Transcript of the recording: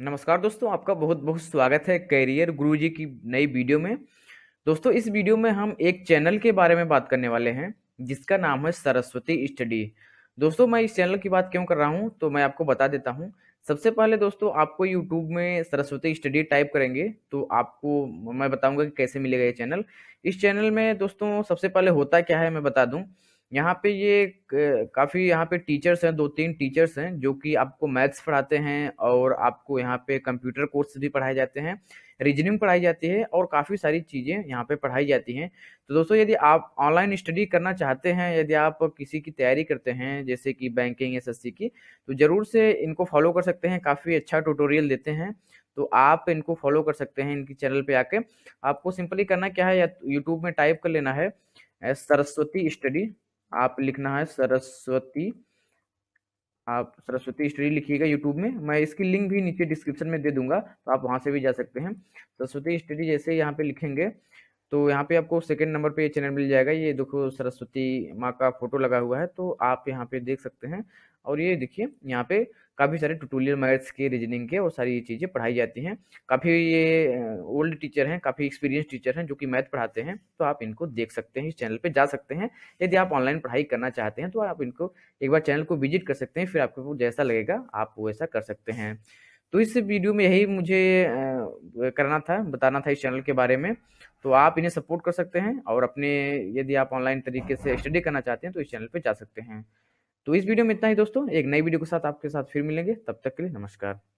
नमस्कार दोस्तों आपका बहुत बहुत स्वागत है करियर गुरुजी की नई वीडियो में दोस्तों इस वीडियो में हम एक चैनल के बारे में बात करने वाले हैं जिसका नाम है सरस्वती स्टडी दोस्तों मैं इस चैनल की बात क्यों कर रहा हूँ तो मैं आपको बता देता हूँ सबसे पहले दोस्तों आपको यूट्यूब में सरस्वती स्टडी टाइप करेंगे तो आपको मैं बताऊँगा कि कैसे मिलेगा ये चैनल इस चैनल में दोस्तों सबसे पहले होता क्या है मैं बता दूँ यहाँ पे ये काफ़ी यहाँ पे टीचर्स हैं दो तीन टीचर्स हैं जो कि आपको मैथ्स पढ़ाते हैं और आपको यहाँ पे कंप्यूटर कोर्स भी पढ़ाए जाते हैं रीजनिंग पढ़ाई जाती है और काफ़ी सारी चीज़ें यहाँ पे पढ़ाई जाती हैं तो दोस्तों यदि आप ऑनलाइन स्टडी करना चाहते हैं यदि आप किसी की तैयारी करते हैं जैसे कि बैंकिंग एस की तो ज़रूर से इनको फॉलो कर सकते हैं काफ़ी अच्छा ट्यूटोरियल देते हैं तो आप इनको फॉलो कर सकते हैं इनकी चैनल पर आके आपको सिंपली करना क्या है या यूट्यूब में टाइप कर लेना है सरस्वती स्टडी आप लिखना है सरस्वती आप सरस्वती स्टडी लिखिएगा यूट्यूब में मैं इसकी लिंक भी नीचे डिस्क्रिप्शन में दे दूंगा तो आप वहां से भी जा सकते हैं सरस्वती स्टडी जैसे यहाँ पे लिखेंगे तो यहाँ पे आपको सेकंड नंबर पे ये चैनल मिल जाएगा ये देखो सरस्वती माँ का फोटो लगा हुआ है तो आप यहाँ पे देख सकते हैं और ये देखिए यहाँ पे काफ़ी सारे ट्यूटोरियल मैथ्स के रीजनिंग के और सारी चीज़ें पढ़ाई जाती हैं काफ़ी ये ओल्ड टीचर हैं काफ़ी एक्सपीरियंस टीचर हैं जो कि मैथ पढ़ाते हैं तो आप इनको देख सकते हैं इस चैनल पे जा सकते हैं यदि आप ऑनलाइन पढ़ाई करना चाहते हैं तो आप इनको एक बार चैनल को विजिट कर सकते हैं फिर आपको जैसा लगेगा आप वैसा कर सकते हैं तो इस वीडियो में यही मुझे करना था बताना था इस चैनल के बारे में तो आप इन्हें सपोर्ट कर सकते हैं और अपने यदि आप ऑनलाइन तरीके से स्टडी करना चाहते हैं तो इस चैनल पर जा सकते हैं तो इस वीडियो में इतना ही दोस्तों एक नई वीडियो के साथ आपके साथ फिर मिलेंगे तब तक के लिए नमस्कार